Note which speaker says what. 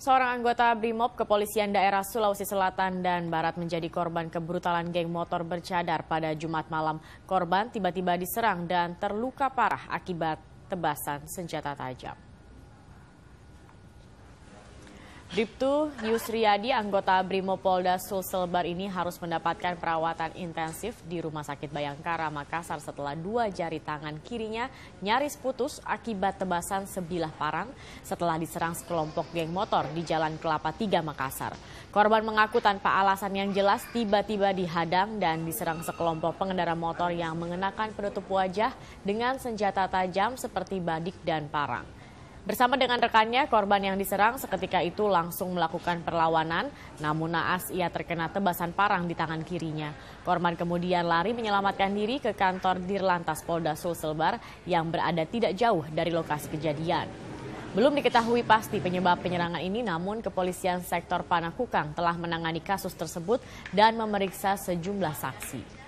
Speaker 1: Seorang anggota BRIMOB Kepolisian Daerah Sulawesi Selatan dan Barat menjadi korban kebrutalan geng motor bercadar pada Jumat malam. Korban tiba-tiba diserang dan terluka parah akibat tebasan senjata tajam. Diptu Yusriadi, anggota Brimopolda Sulselbar ini harus mendapatkan perawatan intensif di Rumah Sakit Bayangkara Makassar setelah dua jari tangan kirinya nyaris putus akibat tebasan sebilah parang setelah diserang sekelompok geng motor di Jalan Kelapa 3 Makassar. Korban mengaku tanpa alasan yang jelas tiba-tiba dihadang dan diserang sekelompok pengendara motor yang mengenakan penutup wajah dengan senjata tajam seperti badik dan parang. Bersama dengan rekannya, korban yang diserang seketika itu langsung melakukan perlawanan, namun naas ia terkena tebasan parang di tangan kirinya. Korban kemudian lari menyelamatkan diri ke kantor Dirlantas Polda Sulselbar yang berada tidak jauh dari lokasi kejadian. Belum diketahui pasti penyebab penyerangan ini, namun kepolisian sektor Panakukang telah menangani kasus tersebut dan memeriksa sejumlah saksi.